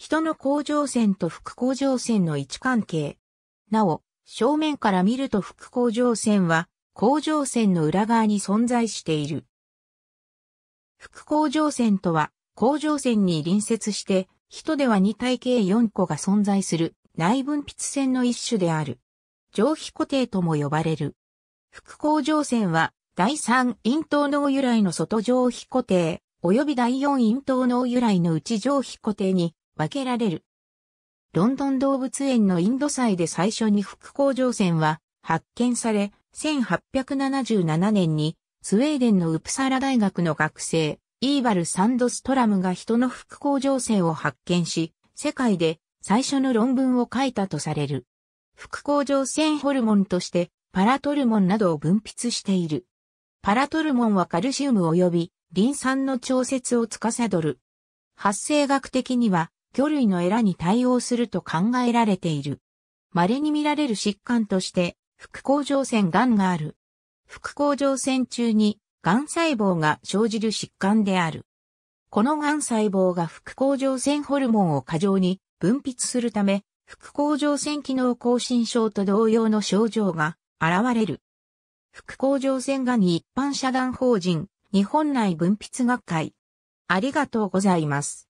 人の甲状腺と副甲状腺の位置関係。なお、正面から見ると副甲状腺は、甲状腺の裏側に存在している。副甲状腺とは、甲状腺に隣接して、人では2体系4個が存在する内分泌腺の一種である。上皮固定とも呼ばれる。副甲状腺は、第3咽頭脳由来の外上皮固定、及び第4咽頭脳由来の内上皮固定に分けられる。ロンドン動物園のインド祭で最初に副甲状腺は発見され、1877年にスウェーデンのウプサラ大学の学生、イーバル・サンドストラムが人の副甲状腺を発見し、世界で最初の論文を書いたとされる。副甲状腺ホルモンとしてパラトルモンなどを分泌している。パラトルモンはカルシウム及びリン酸の調節を司る。発生学的には魚類のエラに対応すると考えられている。稀に見られる疾患として、副甲状腺癌がある。副甲状腺中に、癌細胞が生じる疾患である。この癌細胞が副甲状腺ホルモンを過剰に分泌するため、副甲状腺機能亢進症と同様の症状が現れる。副甲状腺がんに一般社団法人日本内分泌学会。ありがとうございます。